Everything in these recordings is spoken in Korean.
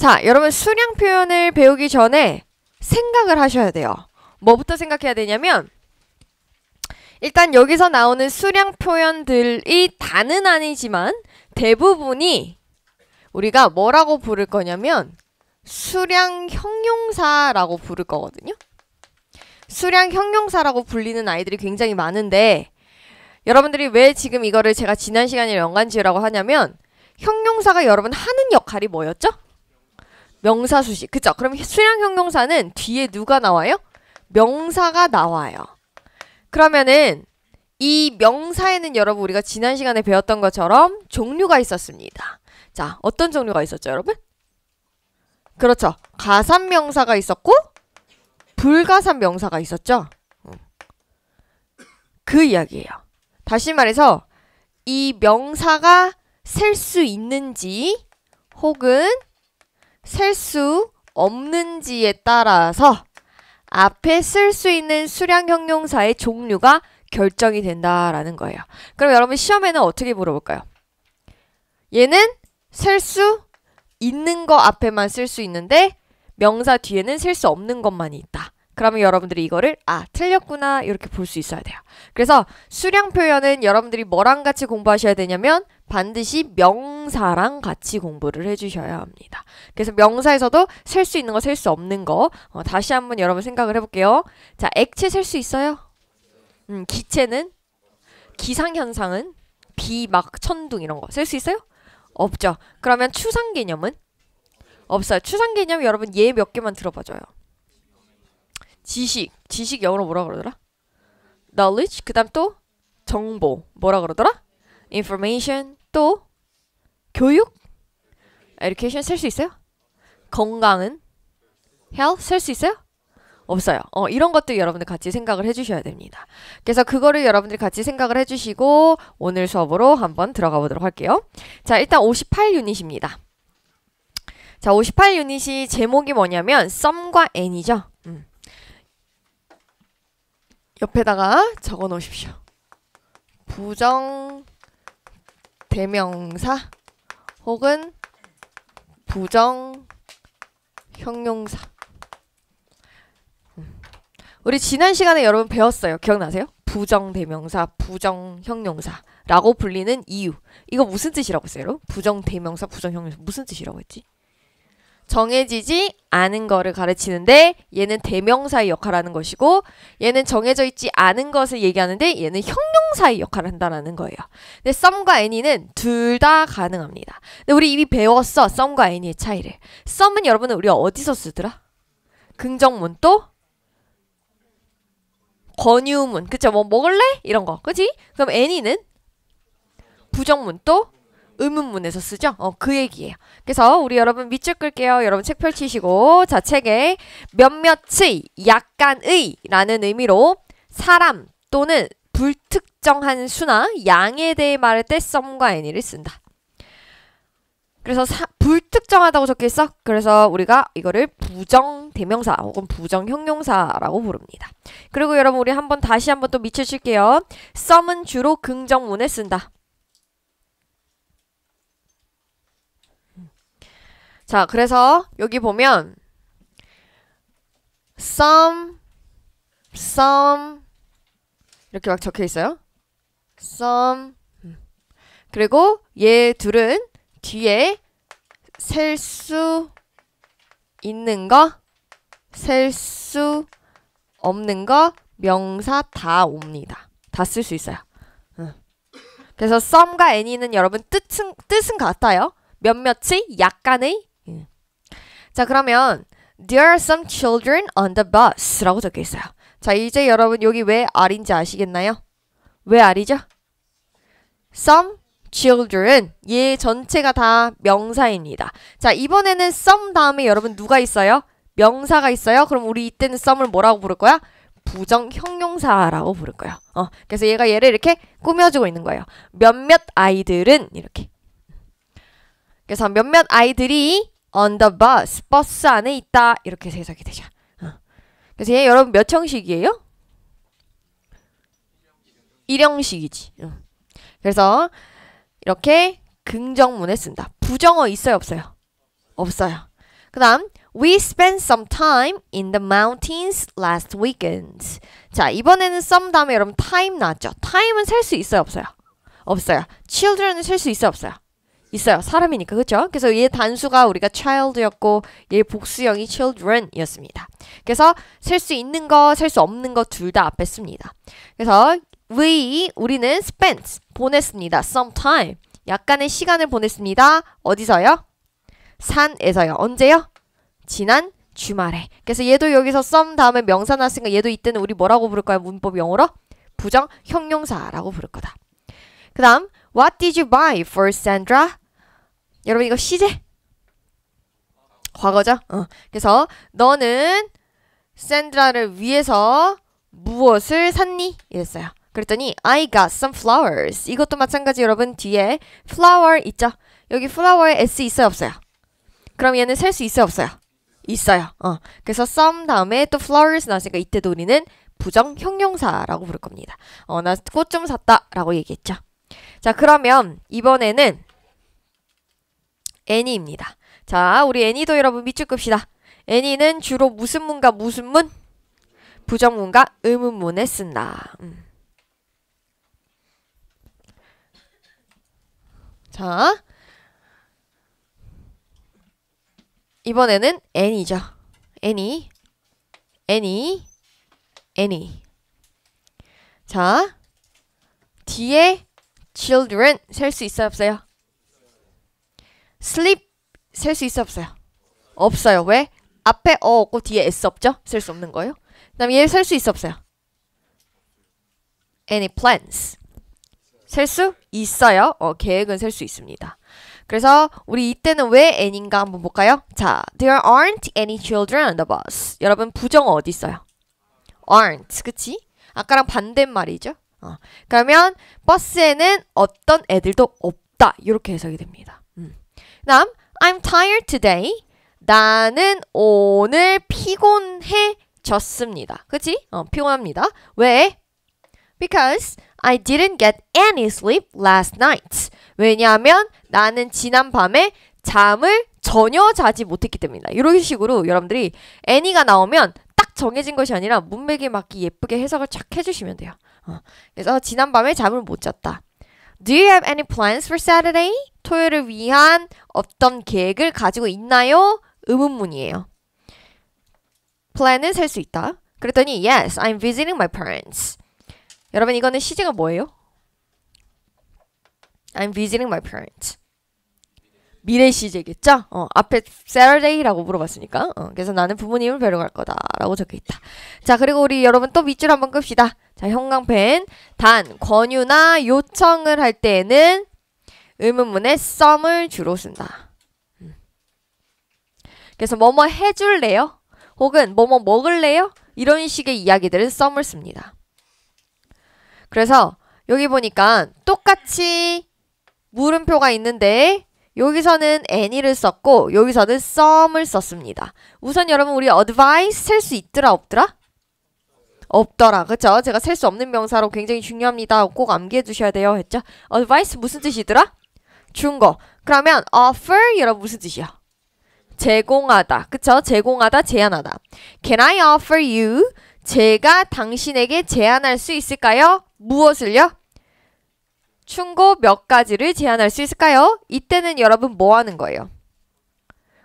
자, 여러분 수량 표현을 배우기 전에 생각을 하셔야 돼요. 뭐부터 생각해야 되냐면 일단 여기서 나오는 수량 표현들이 다는 아니지만 대부분이 우리가 뭐라고 부를 거냐면 수량 형용사라고 부를 거거든요. 수량 형용사라고 불리는 아이들이 굉장히 많은데 여러분들이 왜 지금 이거를 제가 지난 시간에 연관지으라고 하냐면 형용사가 여러분 하는 역할이 뭐였죠? 명사수식. 그쵸? 그럼 수량형용사는 뒤에 누가 나와요? 명사가 나와요. 그러면은 이 명사에는 여러분 우리가 지난 시간에 배웠던 것처럼 종류가 있었습니다. 자, 어떤 종류가 있었죠, 여러분? 그렇죠. 가산 명사가 있었고 불가산 명사가 있었죠. 음. 그 이야기예요. 다시 말해서 이 명사가 셀 수 있는지 혹은 셀수 없는지에 따라서 앞에 쓸 수 있는 수량 형용사의 종류가 결정이 된다라는 거예요. 그럼 여러분 시험에는 어떻게 물어볼까요? 얘는 셀 수 있는 거 앞에만 쓸 수 있는데 명사 뒤에는 셀 수 없는 것만 있다. 그러면 여러분들이 이거를 아 틀렸구나 이렇게 볼 수 있어야 돼요. 그래서 수량 표현은 여러분들이 뭐랑 같이 공부하셔야 되냐면 반드시 명사랑 같이 공부를 해주셔야 합니다. 그래서 명사에서도 셀 수 있는 거, 셀 수 없는 거 어, 다시 한번 여러분 생각을 해볼게요. 자, 액체 셀 수 있어요? 음, 기체는? 기상현상은? 비, 막, 천둥 이런 거 셀 수 있어요? 없죠. 그러면 추상 개념은? 없어요. 추상 개념 여러분 얘몇 예 개만 들어봐줘요. 지식, 지식 영어로 뭐라 그러더라? knowledge, 그 다음 또 정보, 뭐라 그러더라? information, 또 교육 에 d 케이션쓸 수 있어요? 건강은 health 쓸수 있어요? 없어요. 어, 이런 것들 여러분들 같이 생각을 해주셔야 됩니다. 그래서 그거를 여러분들 같이 생각을 해주시고 오늘 수업으로 한번 들어가 보도록 할게요. 자, 일단 58유닛입니다. 자, 58유닛이 제목이 뭐냐면 썸과 n이죠. 음. 옆에다가 적어 놓으십시오. 부정 대명사 혹은 부정 형용사. 음. 우리 지난 시간에 여러분 배웠어요. 기억나세요? 부정 대명사, 부정 형용사라고 불리는 이유. 이거 무슨 뜻이라고 했어요? 부정 대명사, 부정 형용사 무슨 뜻이라고 했지? 정해지지 않은 거를 가르치는데 얘는 대명사의 역할을 하는 것이고 얘는 정해져 있지 않은 것을 얘기하는데 얘는 형용사의 역할을 한다라는 거예요. 근데 썸과 애니는 둘 다 가능합니다. 근데 우리 이미 배웠어. 썸과 애니의 차이를. 썸은 여러분은 우리가 어디서 쓰더라? 긍정문 또 권유문. 그쵸? 뭐 먹을래? 이런 거. 그지? 그럼 애니는 부정문 또 의문문에서 쓰죠. 어, 그 얘기예요. 그래서 우리 여러분 밑줄 끌게요. 여러분 책 펼치시고 자 책에 몇몇의 약간의 라는 의미로 사람 또는 불특정한 수나 양에 대해 말할 때 썸과 애니를 쓴다. 그래서 사, 불특정하다고 적혀있어. 그래서 우리가 이거를 부정 대명사 혹은 부정 형용사라고 부릅니다. 그리고 여러분 우리 한번 다시 한번 또 미쳐칠게요. 썸은 주로 긍정문에 쓴다. 자, 그래서 여기 보면 some, some 이렇게 막 적혀 있어요. some 음. 그리고 얘 둘은 뒤에 셀 수 있는 거, 셀 수 없는 거 명사 다 옵니다. 다 쓸 수 있어요. 그래서 some과 any는 여러분 뜻은, 뜻은 같아요. 몇몇이 약간의 자, 그러면 There are some children on the bus 라고 적혀 있어요. 자, 이제 여러분 여기 왜 R인지 아시겠나요? 왜 R이죠? Some children 얘 예, 전체가 다 명사입니다. 자, 이번에는 some 다음에 여러분 누가 있어요? 명사가 있어요. 그럼 우리 이때는 some을 뭐라고 부를 거야? 부정 형용사라고 부를 거예요. 어, 그래서 얘가 얘를 이렇게 꾸며주고 있는 거예요. 몇몇 아이들은 이렇게. 그래서 몇몇 아이들이 on the bus. 버스 안에 있다. 이렇게 해석이 되죠. 어. 그래서 얘 여러분 몇 형식이에요? 일형식이지. 어. 그래서 이렇게 긍정문에 쓴다. 부정어 있어요? 없어요? 없어요. 그 다음 We spent some time in the mountains last weekend. 자, 이번에는 some 다음에 여러분 time 나왔죠? time은 셀 수 있어요? 없어요? 없어요. children은 셀수 있어요? 없어요? 있어요. 사람이니까 그렇죠? 그래서 얘 단수가 우리가 child였고 얘 복수형이 children이었습니다. 그래서 셀 수 있는 거, 셀 수 없는 거 둘 다 앞에 씁니다. 그래서 we 우리는 spent 보냈습니다. some time 약간의 시간을 보냈습니다. 어디서요? 산에서요. 언제요? 지난 주말에. 그래서 얘도 여기서 some 다음에 명사 나왔으니까 얘도 이때는 우리 뭐라고 부를까요? 문법 영어로? 부정 형용사라고 부를 거다. 그 다음 What did you buy for Sandra? 여러분 이거 시제? 과거죠? 어. 그래서 너는 샌드라를 위해서 무엇을 샀니? 이랬어요. 그랬더니 I got some flowers. 이것도 마찬가지 여러분 뒤에 flower 있죠? 여기 flower에 s 있어요 없어요? 그럼 얘는 셀 수 있어요 없어요? 있어요. 어. 그래서 some 다음에 또 flowers 나왔으니까 이때도 우리는 부정 형용사라고 부를 겁니다. 어, 나 꽃 좀 샀다라고 얘기했죠. 자, 그러면 이번에는 애니입니다. 자, 우리 애니도 여러분 밑줄 끕시다. 애니는 주로 무슨 문과 무슨 문? 부정문과 의문문에 쓴다. 음. 자, 이번에는 애니죠. 애니, 애니, 애니. 자, 뒤에 children 셀 수 있어요 없어요? sleep 셀 수 있어 없어요? 없어요. 왜? 앞에 어 없고 뒤에 s 없죠? 셀 수 없는 거예요. 그다음 얘셀 수 있어 없어요? Any plans? 셀 수 있어요. 어, 계획은 셀 수 있습니다. 그래서 우리 이때는 왜 n인가 한번 볼까요? 자, there aren't any children on the bus. 여러분 부정어 어디 있어요? aren't, 그치? 아까랑 반대말이죠. 어. 그러면 버스에는 어떤 애들도 없다. 이렇게 해석이 됩니다. 다음 I'm tired today. 나는 오늘 피곤해졌습니다. 그치? 어, 피곤합니다. 왜? Because I didn't get any sleep last night. 왜냐하면 나는 지난 밤에 잠을 전혀 자지 못했기 때문이다. 이런 식으로 여러분들이 any가 나오면 딱 정해진 것이 아니라 문맥에 맞게 예쁘게 해석을 착 해주시면 돼요. 어. 그래서 지난 밤에 잠을 못 잤다. Do you have any plans for Saturday? 토요일을 위한 어떤 계획을 가지고 있나요? 의문문이에요. 플랜을 셀수 있다. 그랬더니 yes, I'm visiting my parents. 여러분 이거는 시제가 뭐예요? I'm visiting my parents. 미래 시제겠죠? 어, 앞에 Saturday라고 물어봤으니까. 어, 그래서 나는 부모님을 뵈러 갈 거다라고 적혀 있다. 자, 그리고 우리 여러분 또 밑줄 한번 끕시다. 자, 형광펜 단 권유나 요청을 할 때에는 의문문에 썸을 주로 쓴다. 음. 그래서 뭐뭐 해줄래요? 혹은 뭐뭐 먹을래요? 이런 식의 이야기들은 썸을 씁니다. 그래서 여기 보니까 똑같이 물음표가 있는데 여기서는 any를 썼고 여기서는 썸을 썼습니다. 우선 여러분 우리 advice 셀수 있더라 없더라? 없더라. 그쵸? 제가 셀 수 없는 명사로 굉장히 중요합니다. 꼭 암기해 주셔야 돼요. 했죠? advice 무슨 뜻이더라? 준 거. 그러면 offer 여러분 무슨 뜻이야? 제공하다. 그쵸? 제공하다, 제안하다. Can I offer you? 제가 당신에게 제안할 수 있을까요? 무엇을요? 충고 몇 가지를 제안할 수 있을까요? 이때는 여러분 뭐 하는 거예요?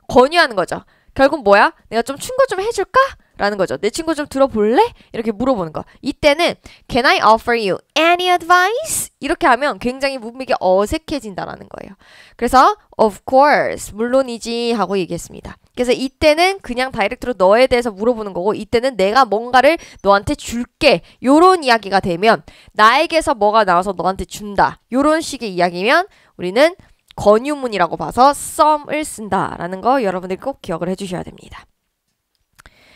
권유하는 거죠. 결국 뭐야? 내가 좀 충고 좀 해줄까? 라는 거죠. 내 친구 좀 들어볼래? 이렇게 물어보는 거. 이때는 Can I offer you any advice? 이렇게 하면 굉장히 문맥이 어색해진다라는 거예요. 그래서 Of course, 물론이지 하고 얘기했습니다. 그래서 이때는 그냥 다이렉트로 너에 대해서 물어보는 거고 이때는 내가 뭔가를 너한테 줄게 요런 이야기가 되면 나에게서 뭐가 나와서 너한테 준다 요런 식의 이야기면 우리는 권유문이라고 봐서 썸을 쓴다라는 거 여러분들이 꼭 기억을 해주셔야 됩니다.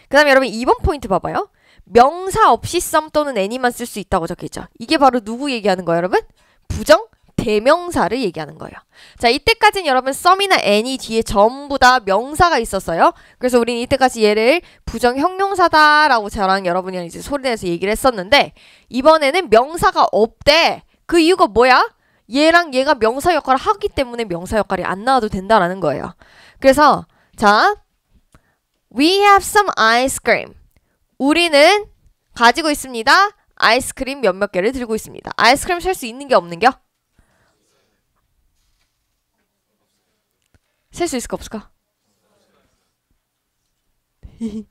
그 다음에 여러분 2번 포인트 봐봐요. 명사 없이 썸 또는 애니만 쓸 수 있다고 적혀있죠. 이게 바로 누구 얘기하는 거예요 여러분? 부정? 대명사를 얘기하는 거예요. 자, 이때까지는 여러분 썸이나 애니 뒤에 전부 다 명사가 있었어요. 그래서 우리는 이때까지 얘를 부정 형용사다라고 저랑 여러분이랑 이제 소리내서 얘기를 했었는데 이번에는 명사가 없대. 그 이유가 뭐야? 얘랑 얘가 명사 역할을 하기 때문에 명사 역할이 안 나와도 된다라는 거예요. 그래서 자, We have some ice cream. 우리는 가지고 있습니다. 아이스크림 몇몇 개를 들고 있습니다. 아이스크림 셀 수 있는 게 없는 겨? 셀수 있을까 없을까?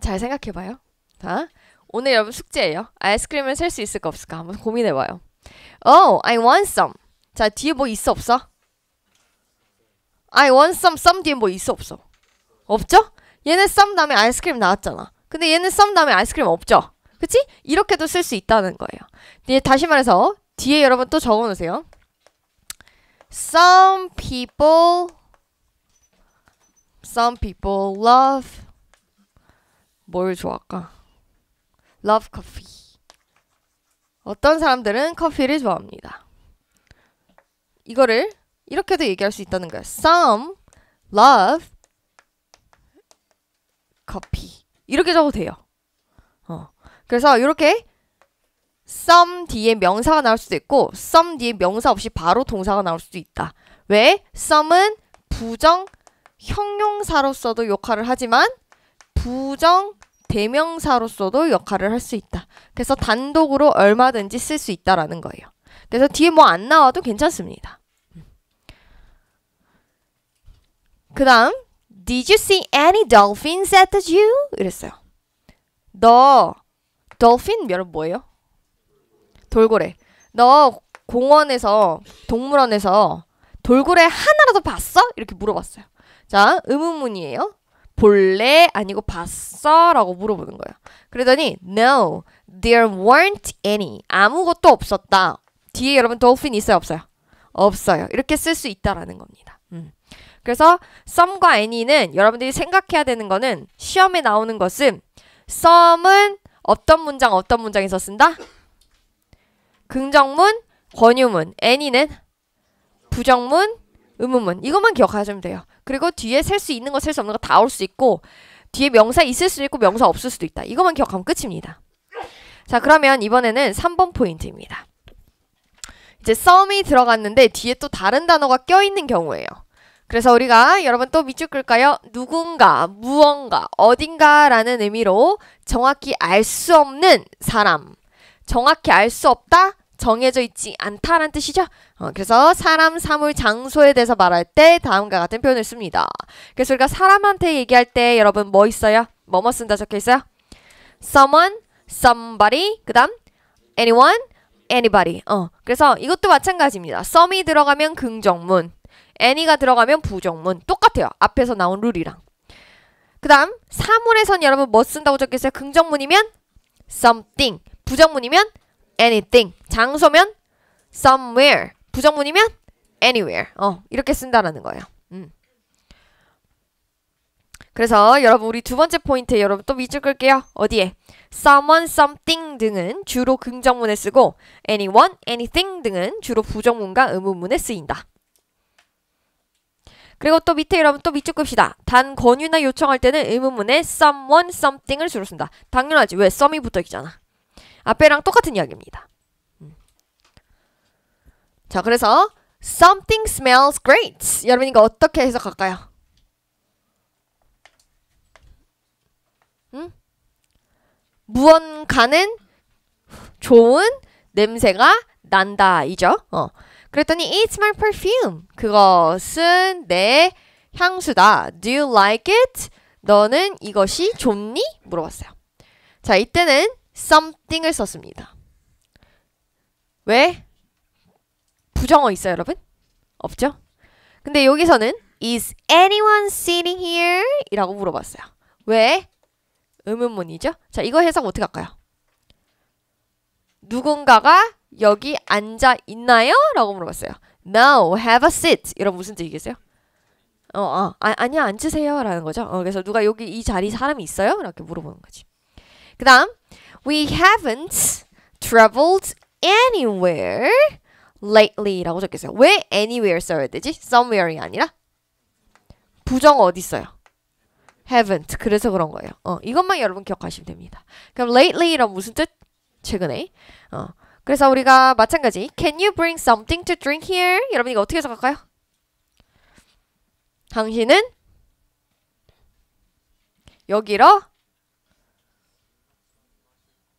잘 생각해봐요. 자, 오늘 여러분 숙제예요. 아이스크림을 셀수 있을까 없을까 한번 고민해봐요. Oh, I want some. 자, 뒤에 뭐 있어 없어? I want some 썸 뒤에 뭐 있어 없어? 없죠? 얘는 썸 다음에 아이스크림 나왔잖아. 근데 얘는 썸 다음에 아이스크림 없죠? 그치? 이렇게도 쓸 수 있다는 거예요. 네, 다시 말해서 뒤에 여러분 또 적어놓으세요. Some people Some people love 뭘 좋아할까? Love coffee. 어떤 사람들은 커피를 좋아합니다. 이거를 이렇게도 얘기할 수 있다는 거야. Some love coffee. 이렇게 적어도 돼요. 어. 그래서 이렇게 some 뒤에 명사가 나올 수도 있고 some 뒤에 명사 없이 바로 동사가 나올 수도 있다. 왜? some은 부정 형용사로서도 역할을 하지만 부정 대명사로서도 역할을 할 수 있다. 그래서 단독으로 얼마든지 쓸 수 있다라는 거예요. 그래서 뒤에 뭐 안 나와도 괜찮습니다. 그 다음 Did you see any dolphins at the zoo? 이랬어요. 너 dolphin 여러분 뭐예요? 돌고래. 너 공원에서 동물원에서 돌고래 하나라도 봤어? 이렇게 물어봤어요. 자, 의문문이에요. 볼래? 아니고 봤어? 라고 물어보는 거예요. 그러더니 No, there weren't any. 아무것도 없었다. 뒤에 여러분 dolphin 있어요? 없어요? 없어요. 이렇게 쓸 수 있다라는 겁니다. 그래서 some과 any는 여러분들이 생각해야 되는 거는 시험에 나오는 것은 some은 어떤 문장 어떤 문장에서 쓴다? 긍정문, 권유문, any는 부정문, 의문문 이것만 기억하시면 돼요. 그리고 뒤에 셀 수 있는 거셀 수 없는 거 다 올 수 있고 뒤에 명사 있을 수도 있고 명사 없을 수도 있다. 이것만 기억하면 끝입니다. 자 그러면 이번에는 3번 포인트입니다. 이제 썸이 들어갔는데 뒤에 또 다른 단어가 껴있는 경우예요. 그래서 우리가 여러분 또 밑줄 끌까요? 누군가, 무언가, 어딘가라는 의미로 정확히 알 수 없는 사람. 정확히 알 수 없다? 정해져 있지 않다란 뜻이죠. 어, 그래서 사람, 사물, 장소에 대해서 말할 때 다음과 같은 표현을 씁니다. 그래서 우리가 사람한테 얘기할 때 여러분 뭐 있어요? 뭐뭐 쓴다 적혀 있어요? someone, somebody, 그 다음 anyone, anybody. 어, 그래서 이것도 마찬가지입니다. some이 들어가면 긍정문, any가 들어가면 부정문. 똑같아요. 앞에서 나온 룰이랑. 그 다음 사물에선 여러분 뭐 쓴다고 적혀있어요? 긍정문이면 something. 부정문이면 anything. 장소면 somewhere. 부정문이면 anywhere. 어, 이렇게 쓴다라는 거예요. 음. 그래서 여러분 우리 두 번째 포인트 여러분 또 밑줄 끌게요. 어디에? someone, something 등은 주로 긍정문에 쓰고 anyone, anything 등은 주로 부정문과 의문문에 쓰인다. 그리고 또 밑에 여러분 또 밑줄 끕시다. 단 권유나 요청할 때는 의문문에 someone, something을 주로 쓴다. 당연하지. 왜? some이 붙어 있잖아. 앞에랑 똑같은 이야기입니다. 음. 자, 그래서 something smells great. 여러분 이거 어떻게 해석할까요? 음? 무언가는 좋은 냄새가 난다이죠. 어. 그랬더니 It's my perfume. 그것은 내 향수다. Do you like it? 너는 이것이 좋니? 물어봤어요. 자, 이때는 something을 썼습니다. 왜? 부정어 있어요, 여러분? 없죠? 근데 여기서는 Is anyone sitting here? 이라고 물어봤어요. 왜? 의문문이죠? 자, 이거 해석 어떻게 할까요? 누군가가 여기 앉아 있나요? 라고 물어봤어요. No, have a seat. 이런 무슨 뜻이겠어요? 어, 어 아, 아니야, 앉으세요. 라는 거죠. 어, 그래서 누가 여기 이 자리 사람이 있어요? 이렇게 물어보는 거지. 그 다음, we haven't traveled anywhere lately 라고 적혀있어요. 왜 anywhere 써야 되지? somewhere이 아니라? 부정 어디 있어요? haven't. 그래서 그런 거예요. 어, 이것만 여러분 기억하시면 됩니다. 그럼 lately란 무슨 뜻? 최근에. 어, 그래서 우리가 마찬가지 Can you bring something to drink here? 여러분 이거 어떻게 해석할까요? 당신은 여기로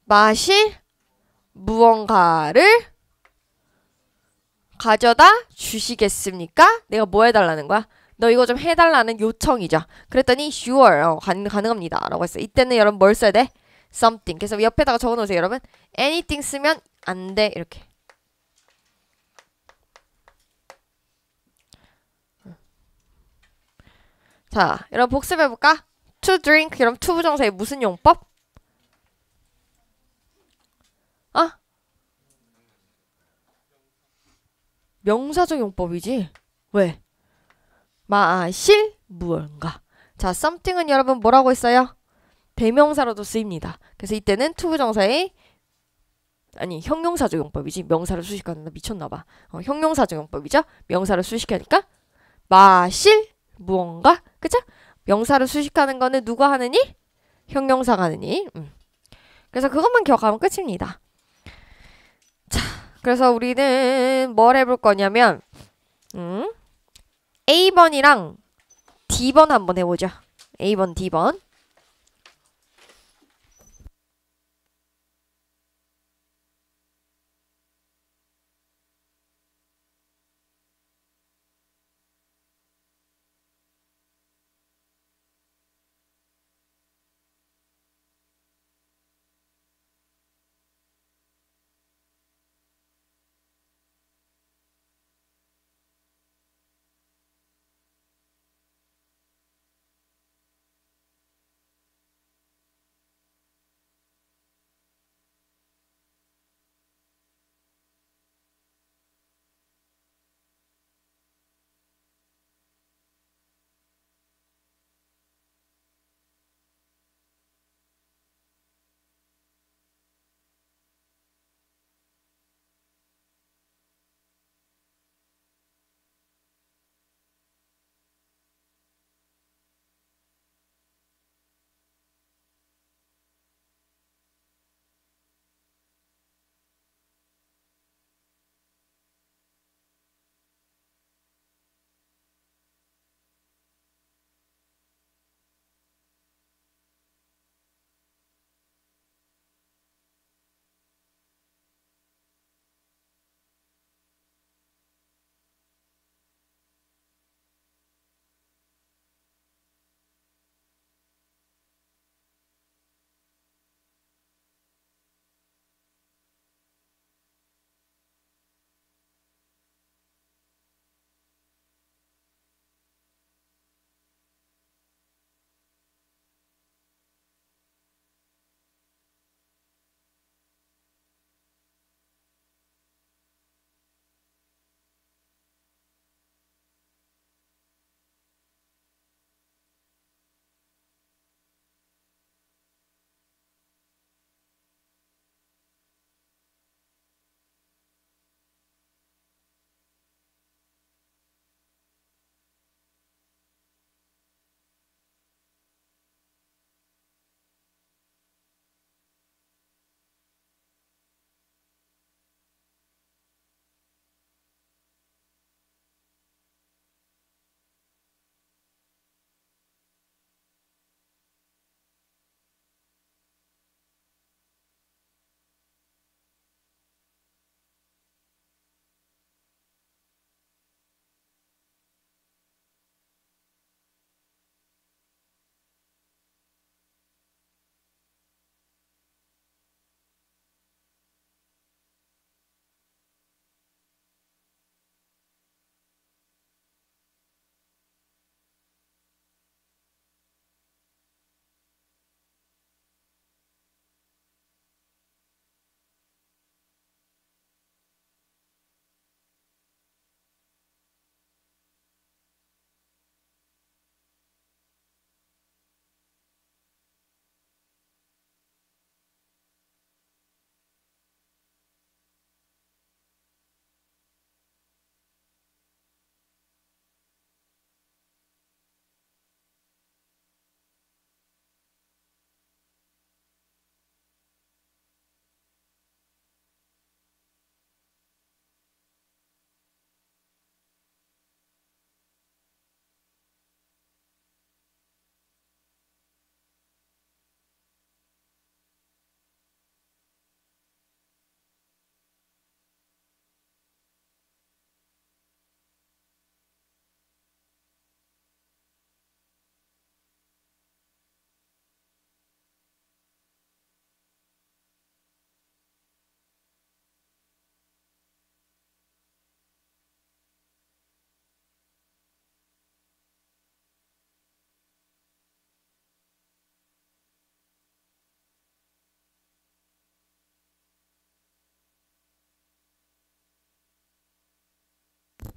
마실 무언가를 가져다 주시겠습니까? 내가 뭐 해달라는 거야? 너 이거 좀 해달라는 요청이죠. 그랬더니 sure 어, 가능합니다 라고 했어 이때는 여러분 뭘 써야 돼? something. 그래서 옆에다가 적어놓으세요 여러분. anything 쓰면 안 돼. 이렇게. 자, 여러분 복습해볼까? to drink. 그럼 to 부정사의 무슨 용법? 아? 명사적 용법이지. 왜? 마실 무언가. 자, something은 여러분 뭐라고 했어요? 대명사로도 쓰입니다. 그래서 이때는 t 부정사의 아니 형용사적용법이지 명사를 수식하는다 미쳤나봐 어, 형용사적용법이죠 명사를 수식하니까 마실 무언가 그죠 명사를 수식하는 거는 누가 하느니 형용사가 하느니 음. 그래서 그것만 기억하면 끝입니다 자 그래서 우리는 뭘 해볼 거냐면 음, A번이랑 D번 한번 해보죠 A번 D번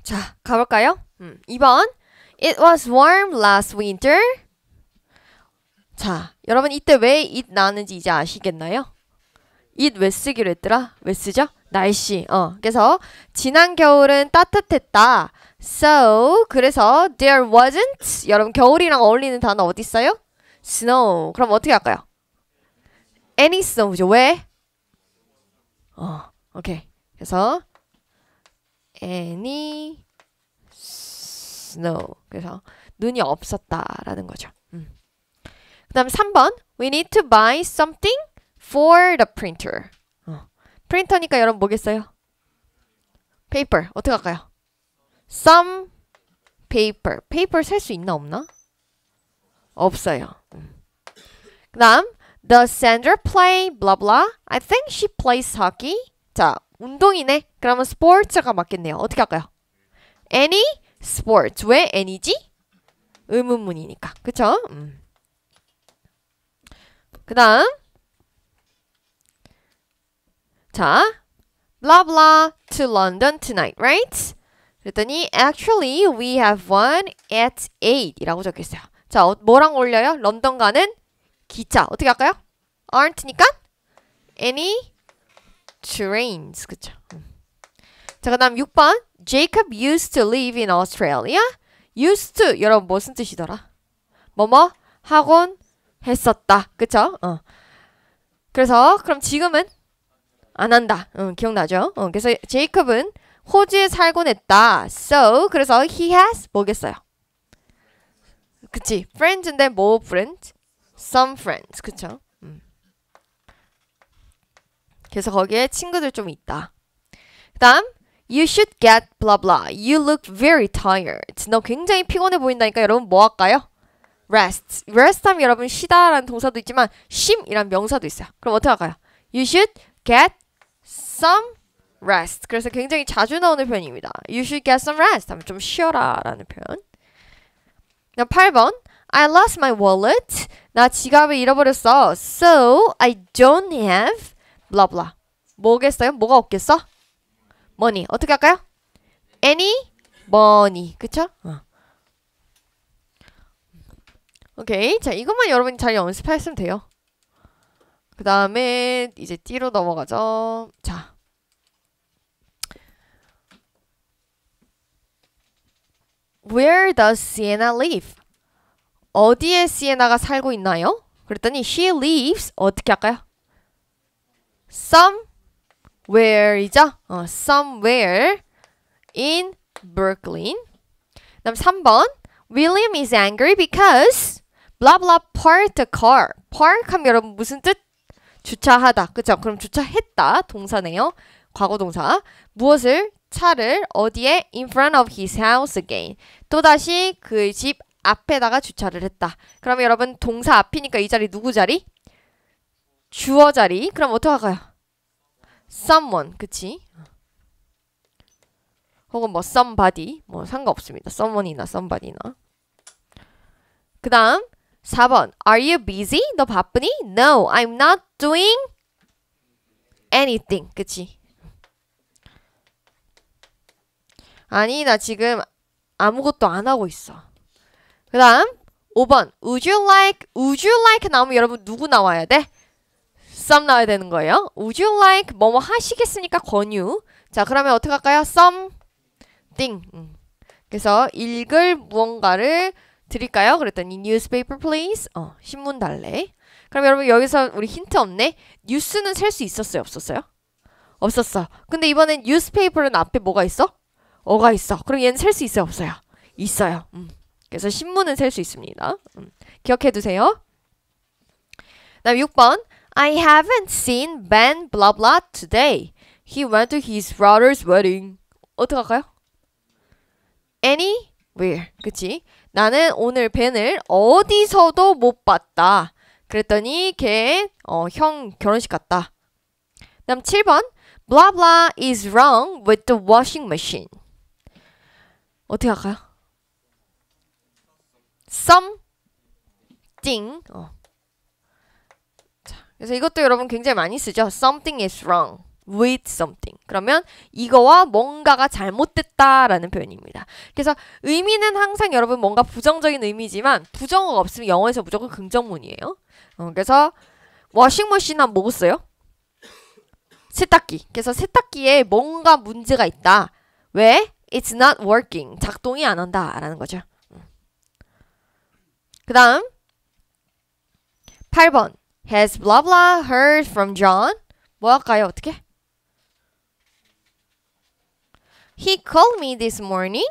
자, 가볼까요? 음, 2번. It was warm last winter. 자, 여러분 이때 왜 it 나왔는지 이제 아시겠나요? it 왜 쓰기로 했더라? 왜 쓰죠? 날씨. 어. 그래서 지난 겨울은 따뜻했다. So, 그래서 there wasn't 여러분 겨울이랑 어울리는 단어 어디 있어요? snow. 그럼 어떻게 할까요? any snow죠. 왜? 어. 오케이. 그래서 any snow. 그래서 눈이 없었다라는 거죠. 음. 그 다음 3번 We need to buy something for the printer. 어. 프린터니까 여러분 뭐겠어요? paper. 어떻게 할까요? some paper. paper 살수 있나 없나? 없어요. 그 다음 The sender play blah blah. I think she plays hockey. 자, 운동이네. 그러면 sports가 맞겠네요. 어떻게 할까요? any sports. 왜 any지? 의문문이니까. 그쵸? 음. 그 다음 자, blah blah to London tonight, right? 그랬더니 actually we have one at 8이라고 적혀있어요. 자, 어, 뭐랑 올려요? 런던 가는 기차. 어떻게 할까요? aren't니까 any trains. 그쵸. 음. 자, 그 다음 6번. Jacob used to live in Australia. used to. 여러분, 무슨 뭐 뜻이더라? 뭐뭐? 학원 했었다. 그쵸? 어. 그래서, 그럼 지금은? 안 한다. 응, 기억나죠? 어, 그래서 제이컵은 호주에 살곤 했다. So, 그래서 he has 뭐겠어요? 그치. friends인데 뭐 friends? some friends. 그쵸? 그래서 거기에 친구들 좀 있다. 그 다음 You should get blah blah. You look very tired. 너 굉장히 피곤해 보인다니까 여러분 뭐 할까요? rest. rest 하면 여러분 쉬다라는 동사도 있지만 쉼이란 명사도 있어요. 그럼 어떻게 할까요? You should get some rest. 그래서 굉장히 자주 나오는 표현입니다. You should get some rest. 하면 좀 쉬어라 라는 표현. 8번 I lost my wallet. 나 지갑을 잃어버렸어. So I don't have 블라블라. 뭐겠어요? 뭐가 없겠어? m 니 어떻게 할까요? 애니 y 니 그쵸? 어. 오케이. 자, 이것만 여러분이 잘 연습했으면 돼요. 그 다음에 이제 띠로 넘어가죠. 자. Where does Sienna live? 어디에 시 n 나가 살고 있나요? 그랬더니 she lives 어떻게 할까요? somewhere이죠. 어, somewhere in Brooklyn. 그다음 3번 William is angry because blah blah parked the car. park 하면 여러분 무슨 뜻? 주차하다. 그죠? 그럼 주차했다 동사네요. 과거 동사. 무엇을 차를 어디에 in front of his house again. 또다시 그의 집 앞에다가 주차를 했다. 그러면 여러분 동사 앞이니까 이 자리 누구 자리? 주어 자리. 그럼 어떻게 할까요? someone. 그치? 혹은 뭐 somebody. 뭐 상관없습니다. someone이나 somebody나. 그 다음 4번 Are you busy? 너 바쁘니? No, I'm not doing anything. 그치? 아니 나 지금 아무것도 안 하고 있어. 그 다음 5번 Would you like, would you like 나오면 여러분 누구 나와야 돼? 잡쌈 나와야 되는 거예요. Would you like 뭐뭐 하시겠습니까? 권유. 자, 그러면 어떻게 할까요? something. 음. 그래서 읽을 무언가를 드릴까요? 그랬더니 newspaper please. 어, 신문 달래. 그럼 여러분 여기서 우리 힌트 없네. 뉴스는 셀 수 있었어요, 없었어요? 없었어. 근데 이번엔 newspaper는 앞에 뭐가 있어? 어가 있어. 그럼 얘는 셀 수 있어요, 없어요? 있어요. 음. 그래서 신문은 셀 수 있습니다. 음. 기억해 두세요. 다음 6번. I haven't seen Ben blah blah today. He went to his brother's wedding. 어떡할까요? Anywhere. 그치? 나는 오늘 벤을 어디서도 못 봤다. 그랬더니 걔, 어, 형 결혼식 갔다. 다음 7번. Blah blah is wrong with the washing machine. 어떻게 할까요? Something. 어. 그래서 이것도 여러분 굉장히 많이 쓰죠. Something is wrong with something. 그러면 이거와 뭔가가 잘못됐다라는 표현입니다. 그래서 의미는 항상 여러분 뭔가 부정적인 의미지만 부정어가 없으면 영어에서 무조건 긍정문이에요. 어, 그래서 워싱머신은 뭐 써요? 세탁기. 그래서 세탁기에 뭔가 문제가 있다. 왜? It's not working. 작동이 안 한다라는 거죠. 음. 그 다음 8번 Has blah blah heard from John? 뭐 할까요? 어떻게? He called me this morning.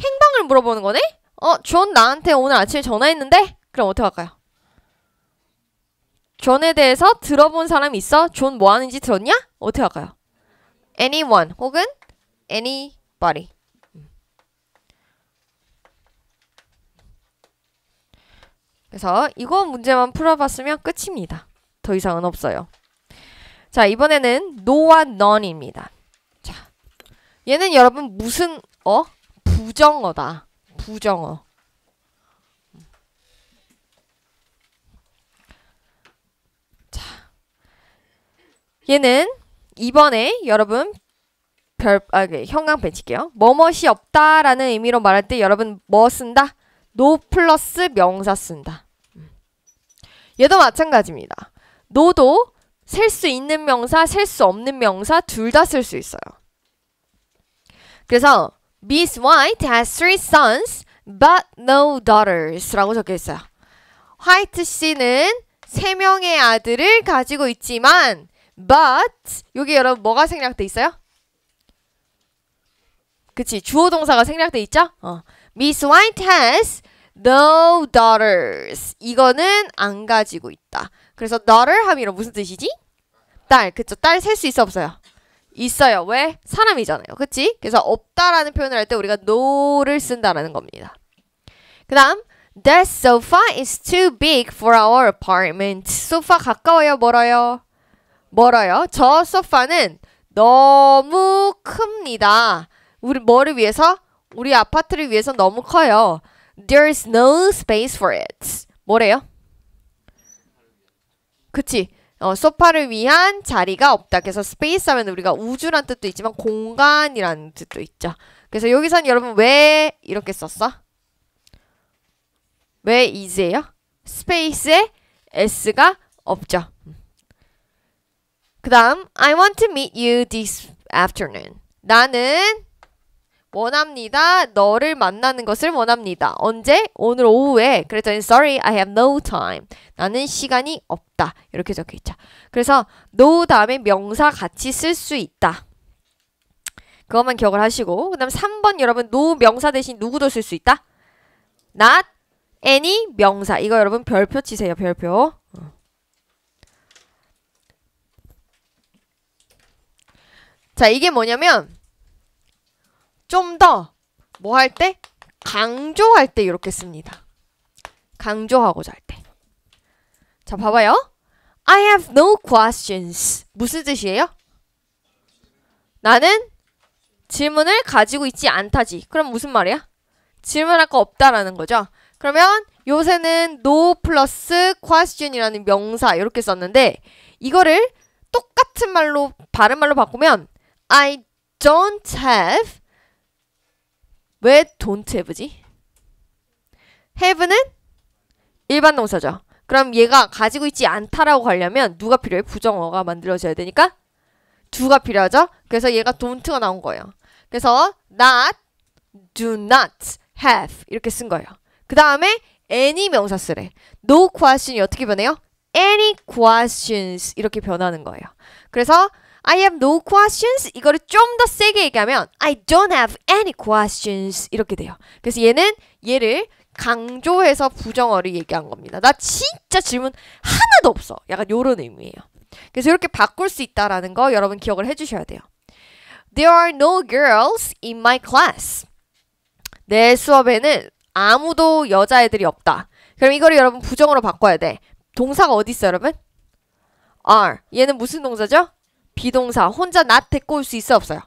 행방을 물어보는 거네? 어, 존 나한테 오늘 아침에 전화했는데? 그럼 어떻게 할까요? 존에 대해서 들어본 사람 있어? 존 뭐 하는지 들었냐? 어떻게 할까요? Anyone 혹은 anybody. 그래서 이거 문제만 풀어봤으면 끝입니다. 더 이상은 없어요. 자, 이번에는 no와 none입니다. 자, 얘는 여러분 무슨 어? 부정어다. 부정어. 자, 얘는 이번에 여러분 별, 아, 그 형광펜 칠게요. 뭐뭇이 없다라는 의미로 말할 때 여러분 뭐 쓴다? 노 플러스 명사 쓴다. 음. 얘도 마찬가지입니다. 노도셀 수 있는 명사, 셀 수 없는 명사 둘 다 쓸 수 있어요. 그래서 Miss White has three sons but no daughters라고 적혀 있어요. 화이트 씨는 세 명의 아들을 가지고 있지만 but 여기 여러분 뭐가 생략돼 있어요? 그치 주어 동사가 생략돼 있죠? 어. Miss White has no daughters. 이거는 안 가지고 있다. 그래서 daughter 함이란 무슨 뜻이지? 딸, 그쵸? 딸 셀 수 있어 없어요? 있어요. 왜? 사람이잖아요. 그치? 그래서 없다라는 표현을 할 때 우리가 no를 쓴다라는 겁니다. 그 다음 That sofa is too big for our apartment. 소파 가까워요, 멀어요? 멀어요. 저 소파는 너무 큽니다. 우리 뭐를 위해서? 우리 아파트를 위해서 너무 커요. There is no space for it. 뭐래요? 그치. 어, 소파를 위한 자리가 없다. 그래서 space 하면 우리가 우주란 뜻도 있지만 공간이라는 뜻도 있죠. 그래서 여기선 여러분 왜 이렇게 썼어? 왜이제요 space에 s가 없죠. 그 다음 I want to meet you this afternoon. 나는 원합니다. 너를 만나는 것을 원합니다. 언제? 오늘 오후에. 그랬더니 sorry, I have no time. 나는 시간이 없다. 이렇게 적혀 있죠. 그래서 no 다음에 명사 같이 쓸 수 있다. 그것만 기억을 하시고 그다음 3번 여러분 no 명사 대신 누구도 쓸 수 있다. not any 명사. 이거 여러분 별표 치세요. 별표. 어. 자, 이게 뭐냐면 좀더뭐할 때? 강조할 때 이렇게 씁니다. 강조하고자 할 때. 자, 봐봐요. I have no questions. 무슨 뜻이에요? 나는 질문을 가지고 있지 않다지. 그럼 무슨 말이야? 질문할 거 없다라는 거죠. 그러면 요새는 no 플러스 question이라는 명사 이렇게 썼는데 이거를 똑같은 말로 바른 말로 바꾸면 I don't have 왜 don't have지? have는 일반 동사죠. 그럼 얘가 가지고 있지 않다라고 하려면 누가 필요해? 부정어가 만들어져야 되니까 두가 필요하죠. 그래서 얘가 don't가 나온 거예요. 그래서 not, do not, have 이렇게 쓴 거예요. 그 다음에 any 명사 쓰래. no question이 어떻게 변해요? any questions 이렇게 변하는 거예요. 그래서 I have no questions 이거를 좀 더 세게 얘기하면 I don't have any questions 이렇게 돼요. 그래서 얘는 얘를 강조해서 부정어를 얘기한 겁니다. 나 진짜 질문 하나도 없어. 약간 요런 의미예요. 그래서 이렇게 바꿀 수 있다라는 거 여러분 기억을 해주셔야 돼요. There are no girls in my class. 내 수업에는 아무도 여자애들이 없다. 그럼 이거를 여러분 부정으로 바꿔야 돼. 동사가 어디 있어 여러분? are. 얘는 무슨 동사죠? 비동사 혼자 not 데리고 올수 있어 없어요?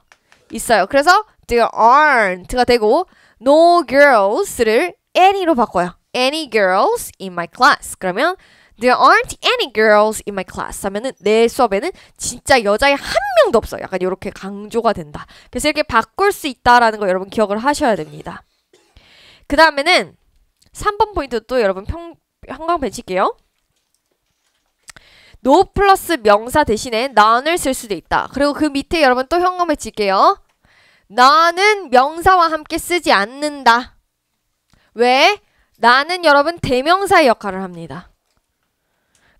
있어요. 그래서 지금 aren't가 되고 no girls를 any로 바꿔요. any girls in my class. 그러면 there aren't any girls in my class 하면은 내 수업에는 진짜 여자애 한 명도 없어. 약간 이렇게 강조가 된다. 그래서 이렇게 바꿀 수 있다라는 거 여러분 기억을 하셔야 됩니다. 그 다음에는 3번 포인트 또 여러분 평, 형광 벤칠게요. no 플러스 명사 대신에 none을 쓸 수도 있다. 그리고 그 밑에 여러분 또현금을 질게요. 나는 명사와 함께 쓰지 않는다. 왜? 나는 여러분 대명사의 역할을 합니다.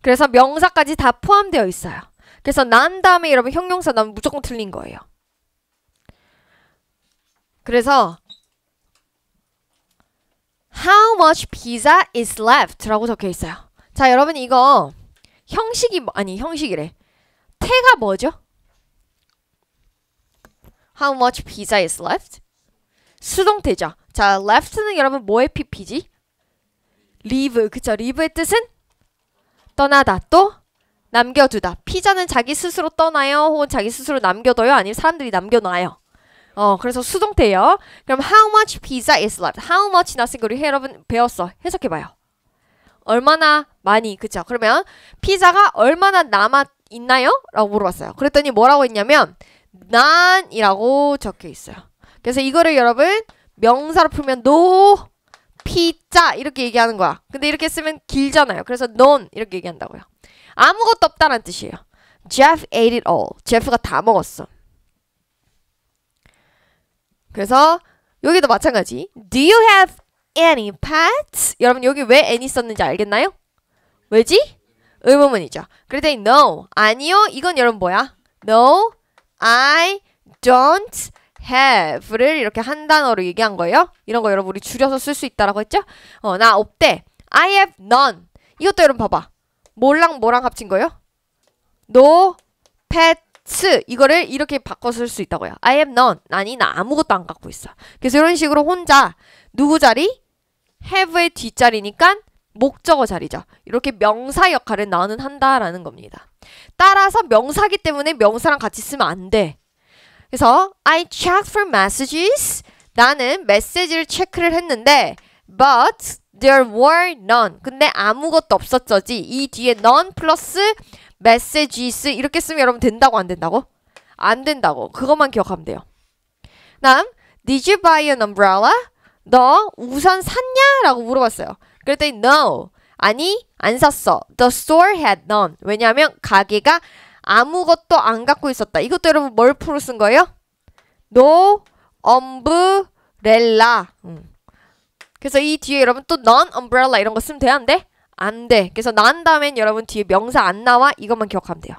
그래서 명사까지 다 포함되어 있어요. 그래서 난 다음에 여러분 형용사 나면 무조건 틀린 거예요. 그래서 How much pizza is left? 라고 적혀 있어요. 자, 여러분 이거 형식이 뭐, 아니 형식이래. 태가 뭐죠? How much pizza is left? 수동태죠. 자, left는 여러분 뭐의 pp지? leave. 그쵸? leave의 뜻은 떠나다. 또 남겨두다. 피자는 자기 스스로 떠나요. 혹은 자기 스스로 남겨둬요. 아니면 사람들이 남겨놔요. 어, 그래서 수동태예요. 그럼 how much pizza is left? how much나 쓴 거를 여러분 배웠어. 해석해봐요. 얼마나 많이 그쵸? 그러면 피자가 얼마나 남아 있나요? 라고 물어봤어요. 그랬더니 뭐라고 했냐면 난이라고 적혀 있어요. 그래서 이거를 여러분 명사로 풀면 노 피자 이렇게 얘기하는 거야. 근데 이렇게 쓰면 길잖아요. 그래서 non 이렇게 얘기한다고요. 아무것도 없다는 뜻이에요. Jeff ate it all. 제프가 다 먹었어. 그래서 여기도 마찬가지. Do you have Annie p a 여러분 여기 왜 a n n 썼는지 알겠나요? 왜지? 의문문이죠. 그랬더니 No, 아니요. 이건 여러분 뭐야? No, I don't have를 이렇게 한 단어로 얘기한 거예요. 이런 거 여러분 우리 줄여서 쓸 수 있다라고 했죠? 어, 나 없대. I have none. 이것도 여러분 봐봐. 뭘랑 뭐랑 합친 거예요? No pets. 이거를 이렇게 바꿔 쓸 수 있다고요. I have none. 아니, 나 아무것도 안 갖고 있어. 그래서 이런 식으로 혼자 누구 자리? have의 뒷자리니까 목적어 자리죠. 이렇게 명사 역할을 나는 한다라는 겁니다. 따라서 명사기 때문에 명사랑 같이 쓰면 안 돼. 그래서 I checked for messages. 나는 메시지를 체크를 했는데 but there were none. 근데 아무것도 없었죠지. 이 뒤에 none 플러스 messages 이렇게 쓰면 여러분 된다고 안 된다고? 안 된다고. 그것만 기억하면 돼요. 다음 did you buy an umbrella? 너 우산 샀냐? 라고 물어봤어요. 그랬더니 no. 아니, 안 샀어. The store had none. 왜냐하면 가게가 아무것도 안 갖고 있었다. 이것도 여러분 뭘프로쓴 거예요? No umbrella. 음. 그래서 이 뒤에 여러분 또 non umbrella 이런 거 쓰면 되는데 안 돼. 그래서 난 다음엔 여러분 뒤에 명사 안 나와. 이것만 기억하면 돼요.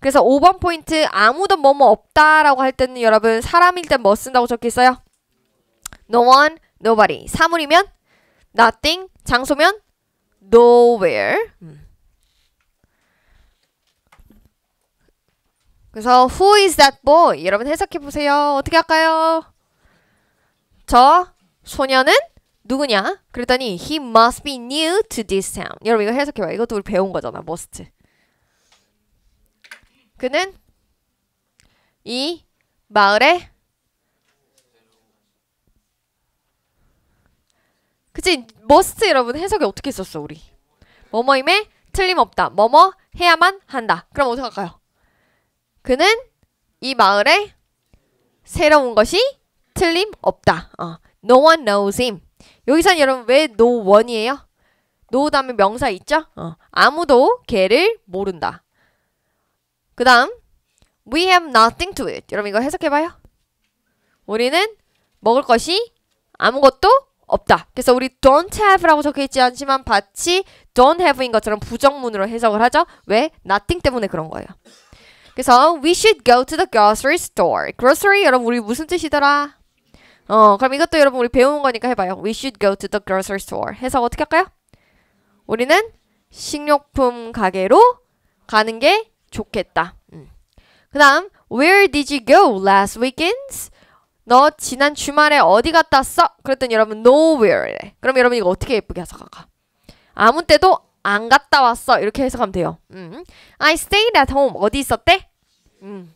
그래서 5번 포인트 아무도 뭐뭐 없다라고 할 때는 여러분 사람일 땐 뭐 쓴다고 적혀 있어요? no one, nobody. 사물이면 nothing, 장소면 nowhere. 그래서 who is that boy? 여러분 해석해 보세요. 어떻게 할까요? 저 소녀는 누구냐? 그랬더니 he must be new to this town. 여러분 이거 해석해 봐 이것도 우리 배운 거잖아. must. 그는 이 마을에 그치 머스트 여러분 해석이 어떻게 있었어 우리 뭐뭐임에 틀림없다 뭐뭐 해야만 한다 그럼 어떻게 할까요? 그는 이 마을에 새로운 것이 틀림없다 어. No one knows him 여기선 여러분 왜 no one이에요? no 다음에 명사 있죠? 어. 아무도 걔를 모른다 그 다음 We have nothing to it 여러분 이거 해석해봐요 우리는 먹을 것이 아무것도 없다. 그래서 우리 don't have라고 적혀있지 않지만 마치 don't have인 것처럼 부정문으로 해석을 하죠. 왜? nothing 때문에 그런 거예요. 그래서 we should go to the grocery store. grocery 여러분 우리 무슨 뜻이더라? 어, 그럼 이것도 여러분 우리 배운 거니까 해봐요. We should go to the grocery store. 해석 어떻게 할까요? 우리는 식료품 가게로 가는 게 좋겠다. 음. 그 다음, Where did you go last weekends? 너 지난 주말에 어디 갔다 왔어? 그랬더니 여러분 nowhere. 그럼 여러분 이거 어떻게 예쁘게 해석할까? 아무 때도 안 갔다 왔어. 이렇게 해석하면 돼요. 음. I stayed at home. 어디 있었대? 음.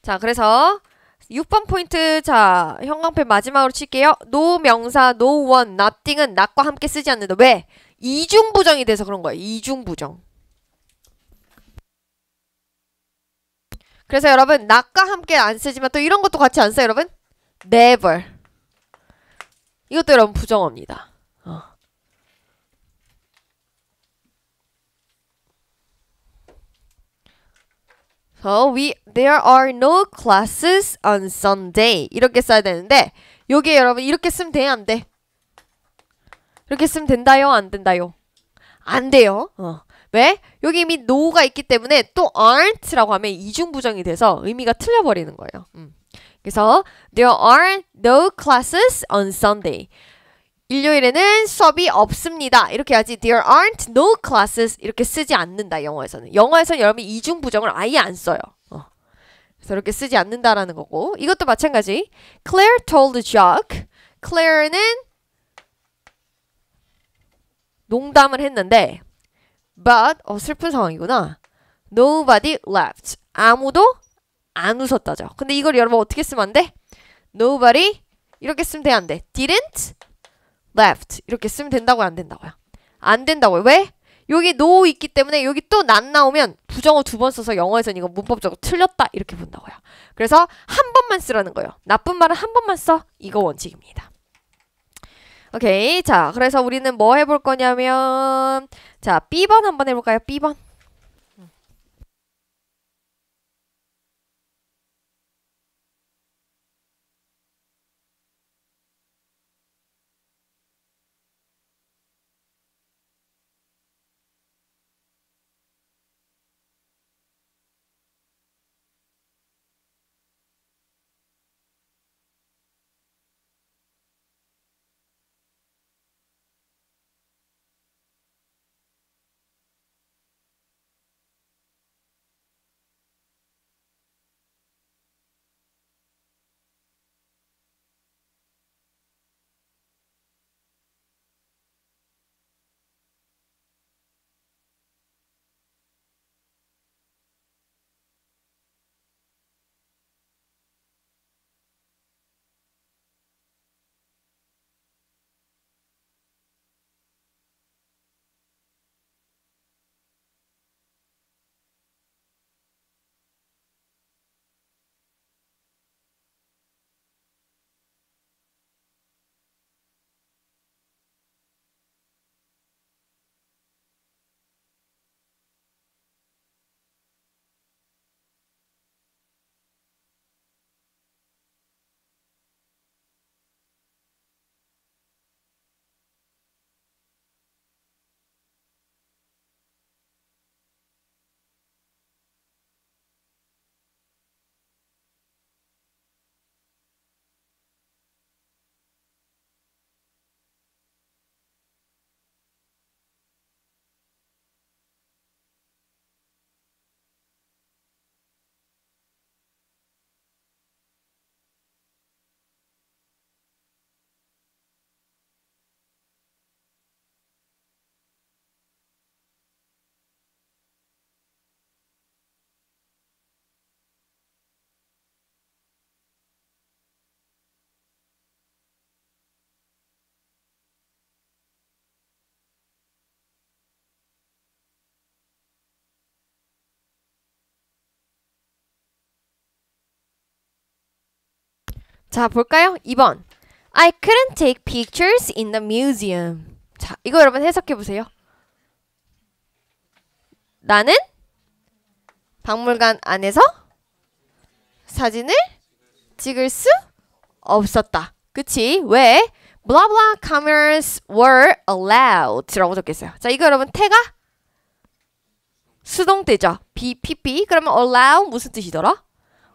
자, 그래서 6번 포인트 자 형광펜 마지막으로 칠게요. no 명사 no one nothing은 n 과 함께 쓰지 않는다. 왜? 이중 부정이 돼서 그런 거예요. 이중 부정. 그래서 여러분 n 과 함께 안 쓰지만 또 이런 것도 같이 안 써요 여러분 never 이것도 여러분 부정어입니다 어. So we there are no classes on Sunday 이렇게 써야 되는데 여기에 여러분 이렇게 쓰면 돼요 안 돼? 이렇게 쓰면 된다요 안 된다요? 안 돼요 어. 왜? 여기 이미 no가 있기 때문에 또 aren't라고 하면 이중부정이 돼서 의미가 틀려버리는 거예요. 음. 그래서 there are no classes on Sunday. 일요일에는 수업이 없습니다. 이렇게 하지 there aren't no classes 이렇게 쓰지 않는다. 영어에서는. 영어에서는 여러분이 이중부정을 아예 안 써요. 어. 그래서 이렇게 쓰지 않는다라는 거고 이것도 마찬가지. Claire told Jack. Claire는 농담을 했는데 But 어 슬픈 상황이구나. Nobody laughed. 아무도 안 웃었다죠. 근데 이걸 여러분 어떻게 쓰면 안 돼? Nobody 이렇게 쓰면 돼안 돼? Didn't l e f 이렇게 쓰면 된다고요 안 된다고요? 안 된다고요. 왜? 여기 no 있기 때문에 여기 또 난 나오면 부정어 두 번 써서 영어에서는 이거 문법적으로 틀렸다 이렇게 본다고요. 그래서 한 번만 쓰라는 거예요. 나쁜 말은 한 번만 써. 이거 원칙입니다. 오케이. 자, 그래서 우리는 뭐 해볼 거냐면 자, B번 한번 해볼까요? B번. 자, 볼까요? 2번. I couldn't take pictures in the museum. 자, 이거 여러분 해석해 보세요. 나는 박물관 안에서 사진을 찍을 수 없었다. 그치? 왜? blah blah cameras were allowed 라고 적겠어요. 자, 이거 여러분 태가 수동태죠. BPP. 그러면 allow 무슨 뜻이더라?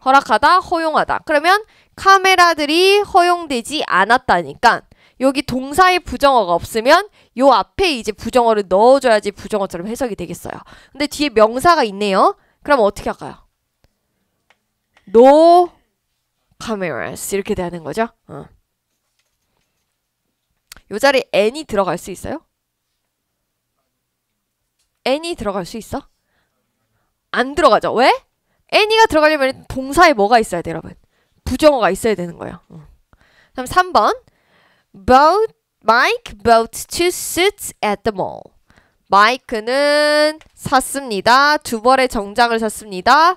허락하다, 허용하다. 그러면 카메라들이 허용되지 않았다니까 여기 동사에 부정어가 없으면 요 앞에 이제 부정어를 넣어줘야지 부정어처럼 해석이 되겠어요. 근데 뒤에 명사가 있네요. 그럼 어떻게 할까요? No cameras 이렇게 되는 거죠. 어. 요 자리에 n이 들어갈 수 있어요? n이 들어갈 수 있어? 안 들어가죠. 왜? n이가 들어가려면 동사에 뭐가 있어야 돼 여러분? 부정어가 있어야 되는 거예요. 어. 그럼 3번. Boat, Mike bought two suits at the mall. 마이크는 샀습니다. 두 벌의 정장을 샀습니다.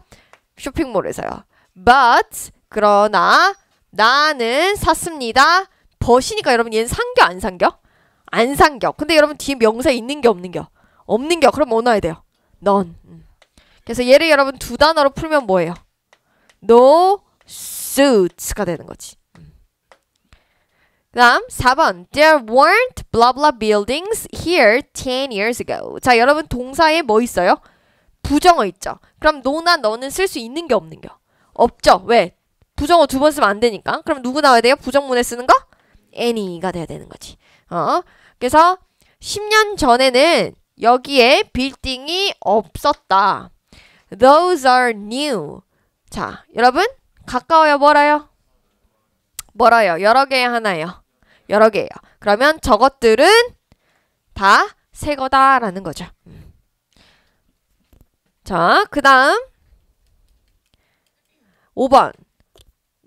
쇼핑몰에서요. But, 그러나, 나는 샀습니다. 벗이니까 여러분 얘는 상겨 안 상겨? 안 상겨. 근데 여러분 뒤에 명사 있는 게 없는 겨? 없는 겨. 그럼 뭐 넣어야 돼요? 넌. 음. 그래서 얘를 여러분 두 단어로 풀면 뭐예요? No suits가 되는 거지. 그다음 4번 There weren't blah blah buildings here 10 years ago. 자, 여러분 동사에 뭐 있어요? 부정어 있죠. 그럼 n 나 너는 쓸수 있는 게 없는 겨. 없죠. 왜? 부정어 두 번 쓰면 안 되니까. 그럼 누구 나와야 돼요? 부정문에 쓰는 거? any가 돼야 되는 거지. 어? 그래서 10년 전에는 여기에 빌딩이 없었다. Those are new. 자, 여러분 가까워요 멀어요? 멀어요. 여러 개의 하나요. 여러 개예요. 그러면 저것들은 다 새 거다라는 거죠. 자, 그 다음 5번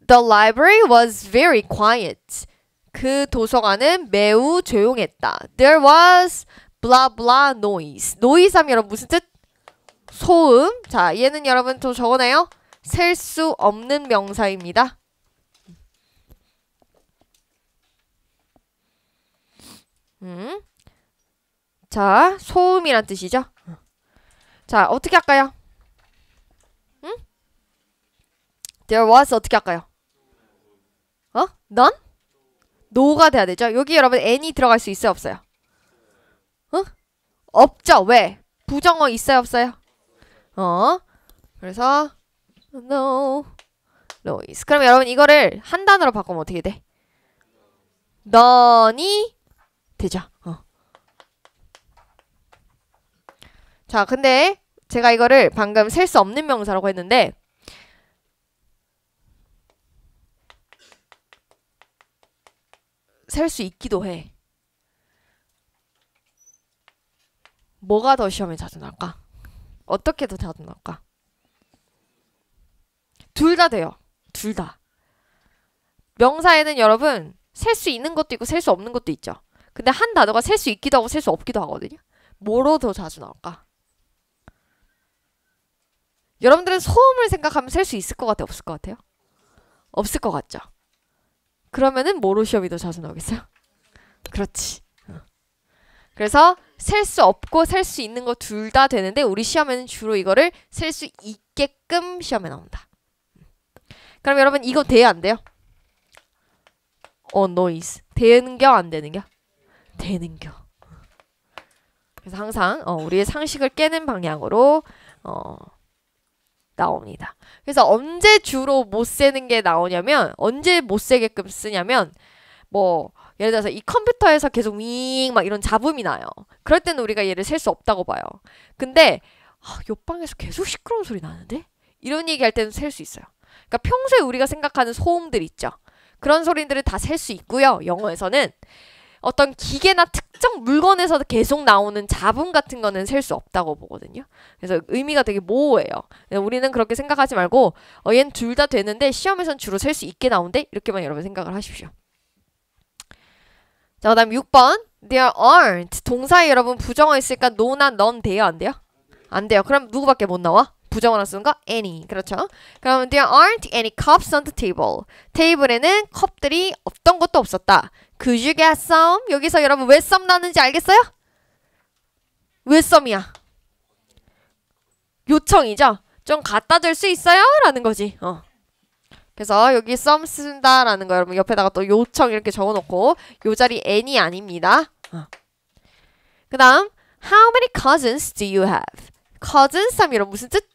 The library was very quiet. 그 도서관은 매우 조용했다. There was blah blah noise. 노이스 하면 여러분 무슨 뜻? 소음. 자, 얘는 여러분 또 적어내요. 셀수 없는 명사입니다. 음. 자, 소음이란 뜻이죠. 자, 어떻게 할까요? 응? 음? There was 어떻게 할까요? 어? None? No가 돼야 되죠. 여기 여러분 n이 들어갈 수 있어요, 없어요? 어? 없죠. 왜? 부정어 있어요, 없어요? 어? 그래서 No. noise. 그럼 여러분 이거를 한 단어로 바꾸면 어떻게 돼? 넌이 되죠. 어. 자, 근데 제가 이거를 방금 셀 수 없는 명사라고 했는데 셀 수 있기도 해. 뭐가 더 시험에 자주 나올까? 어떻게 더 자주 나올까? 둘다 돼요. 둘 다. 명사에는 여러분 셀 수 있는 것도 있고 셀 수 없는 것도 있죠. 근데 한 단어가 셀 수 있기도 하고 셀 수 없기도 하거든요. 뭐로 더 자주 나올까? 여러분들은 소음을 생각하면 셀 수 있을 것 같아요? 없을 것 같아요? 없을 것 같죠? 그러면은 뭐로 시험이 더 자주 나오겠어요? 그렇지. 어. 그래서 셀 수 없고 셀 수 있는 거 둘 다 되는데 우리 시험에는 주로 이거를 셀 수 있게끔 시험에 나온다. 그럼 여러분 이거 돼야 안 돼요? 어 노이즈 되는겨 안 되는겨? 되는겨 그래서 항상 어, 우리의 상식을 깨는 방향으로 어, 나옵니다. 그래서 언제 주로 못 세는 게 나오냐면 언제 못 세게끔 쓰냐면 뭐 예를 들어서 이 컴퓨터에서 계속 윙 막 이런 잡음이 나요. 그럴 때는 우리가 얘를 셀 수 없다고 봐요. 근데 아, 옆방에서 계속 시끄러운 소리 나는데? 이런 얘기할 때는 셀 수 있어요. 그러니까 평소에 우리가 생각하는 소음들 있죠. 그런 소리들을 다 셀 수 있고요. 영어에서는 어떤 기계나 특정 물건에서 계속 나오는 자분 같은 거는 셀 수 없다고 보거든요. 그래서 의미가 되게 모호해요. 우리는 그렇게 생각하지 말고 어, 얘는 둘 다 되는데 시험에선 주로 셀 수 있게 나온대 이렇게만 여러분 생각을 하십시오. 자, 그 다음 6번 There aren't 동사에 여러분 부정어 있으니까 no나 none 돼요? 안 돼요? 안 돼요. 그럼 누구밖에 못 나와? 부정어로 쓰는 거 any. 그렇죠? 그러면 there aren't any cups on the table. 테이블에는 컵들이 없던 것도 없었다. Could you get some? 여기서 여러분 왜썸 o 나는지 알겠어요? 왜썸이야 요청이죠? 좀 갖다 줄 수 있어요? 라는 거지. 어. 그래서 여기 썸 쓴다라는 거 여러분 옆에다가 또 요청 이렇게 적어놓고 요 자리 any 아닙니다. 어. 그 다음 How many cousins do you have? cousins 하면 무슨 뜻?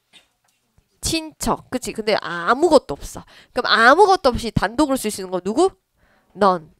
친척. 그치? 근데 아무것도 없어. 그럼 아무것도 없이 단독으로 쓸수 있는 건 누구? 넌.